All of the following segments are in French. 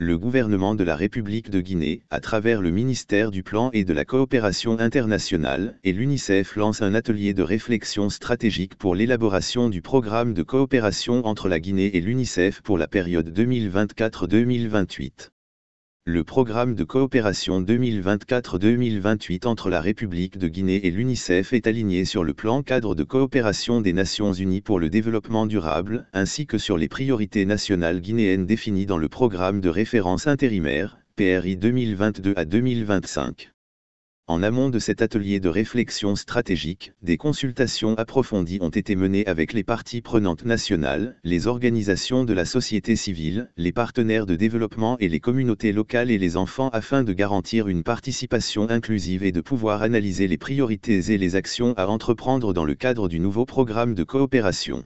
le gouvernement de la République de Guinée, à travers le ministère du Plan et de la Coopération internationale et l'UNICEF lance un atelier de réflexion stratégique pour l'élaboration du programme de coopération entre la Guinée et l'UNICEF pour la période 2024-2028 le programme de coopération 2024-2028 entre la République de Guinée et l'UNICEF est aligné sur le plan cadre de coopération des Nations Unies pour le développement durable, ainsi que sur les priorités nationales guinéennes définies dans le programme de référence intérimaire, PRI 2022 à 2025. En amont de cet atelier de réflexion stratégique, des consultations approfondies ont été menées avec les parties prenantes nationales, les organisations de la société civile, les partenaires de développement et les communautés locales et les enfants afin de garantir une participation inclusive et de pouvoir analyser les priorités et les actions à entreprendre dans le cadre du nouveau programme de coopération.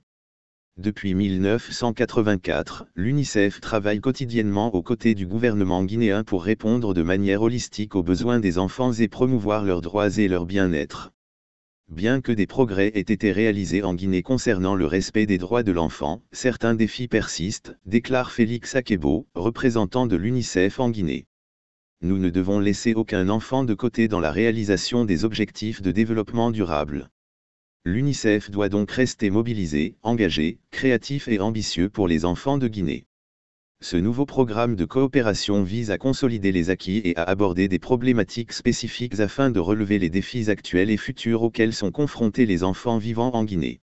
Depuis 1984, l'UNICEF travaille quotidiennement aux côtés du gouvernement guinéen pour répondre de manière holistique aux besoins des enfants et promouvoir leurs droits et leur bien-être. Bien que des progrès aient été réalisés en Guinée concernant le respect des droits de l'enfant, certains défis persistent, déclare Félix Akebo, représentant de l'UNICEF en Guinée. Nous ne devons laisser aucun enfant de côté dans la réalisation des objectifs de développement durable. L'UNICEF doit donc rester mobilisé, engagé, créatif et ambitieux pour les enfants de Guinée. Ce nouveau programme de coopération vise à consolider les acquis et à aborder des problématiques spécifiques afin de relever les défis actuels et futurs auxquels sont confrontés les enfants vivant en Guinée.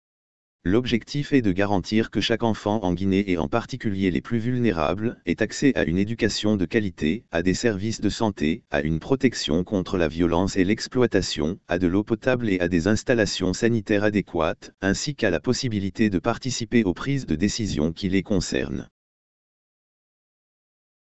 L'objectif est de garantir que chaque enfant en Guinée et en particulier les plus vulnérables ait accès à une éducation de qualité, à des services de santé, à une protection contre la violence et l'exploitation, à de l'eau potable et à des installations sanitaires adéquates, ainsi qu'à la possibilité de participer aux prises de décisions qui les concernent.